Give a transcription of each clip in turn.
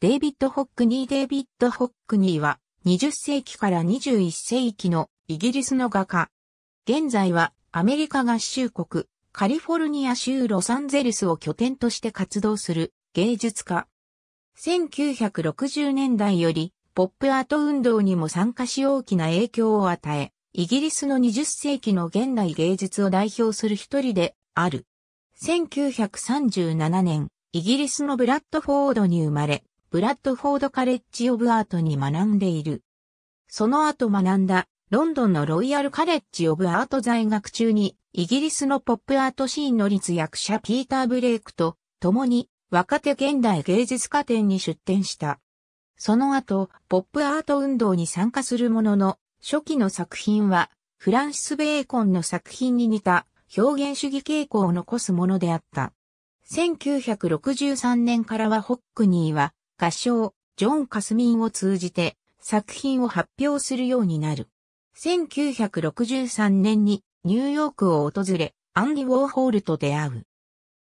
デイビッド・ホックニーデイビッド・ホックニーは20世紀から21世紀のイギリスの画家。現在はアメリカ合衆国カリフォルニア州ロサンゼルスを拠点として活動する芸術家。1960年代よりポップアート運動にも参加し大きな影響を与え、イギリスの20世紀の現代芸術を代表する一人である。1937年、イギリスのブラッドフォードに生まれ、ブラッドフォードカレッジ・オブ・アートに学んでいる。その後学んだ、ロンドンのロイヤル・カレッジ・オブ・アート在学中に、イギリスのポップアートシーンの立役者ピーター・ブレイクと、共に、若手現代芸術家展に出展した。その後、ポップアート運動に参加するものの、初期の作品は、フランシス・ベーコンの作品に似た表現主義傾向を残すものであった。1963年からはホックニーは合唱、ジョン・カスミンを通じて作品を発表するようになる。1963年にニューヨークを訪れ、アンディ・ウォーホールと出会う。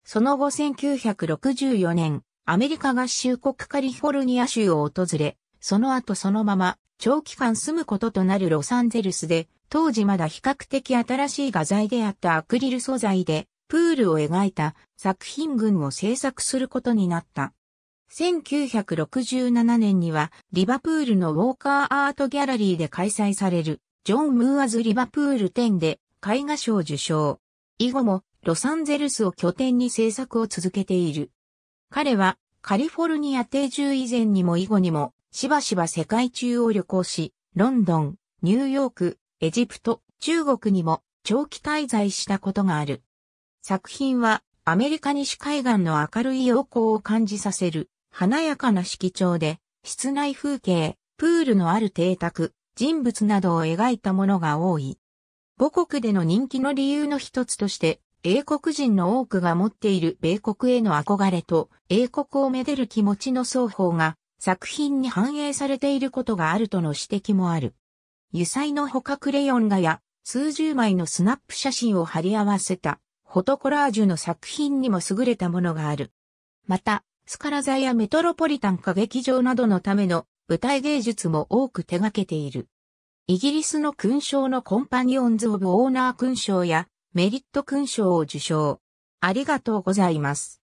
その後1964年、アメリカ合衆国カリフォルニア州を訪れ、その後そのまま長期間住むこととなるロサンゼルスで、当時まだ比較的新しい画材であったアクリル素材で、プールを描いた作品群を制作することになった。1967年にはリバプールのウォーカーアートギャラリーで開催されるジョン・ムーアズ・リバプール展で絵画賞受賞。以後もロサンゼルスを拠点に制作を続けている。彼はカリフォルニア定住以前にも以後にもしばしば世界中を旅行し、ロンドン、ニューヨーク、エジプト、中国にも長期滞在したことがある。作品はアメリカ西海岸の明るい陽光を感じさせる華やかな色調で、室内風景、プールのある邸宅、人物などを描いたものが多い。母国での人気の理由の一つとして、英国人の多くが持っている米国への憧れと、英国をめでる気持ちの双方が、作品に反映されていることがあるとの指摘もある。油彩の他クレヨン画や、数十枚のスナップ写真を貼り合わせた、フォトコラージュの作品にも優れたものがある。また、スカラ座やメトロポリタン歌劇場などのための舞台芸術も多く手掛けている。イギリスの勲章のコンパニオンズ・オブ・オーナー勲章やメリット勲章を受章。ありがとうございます。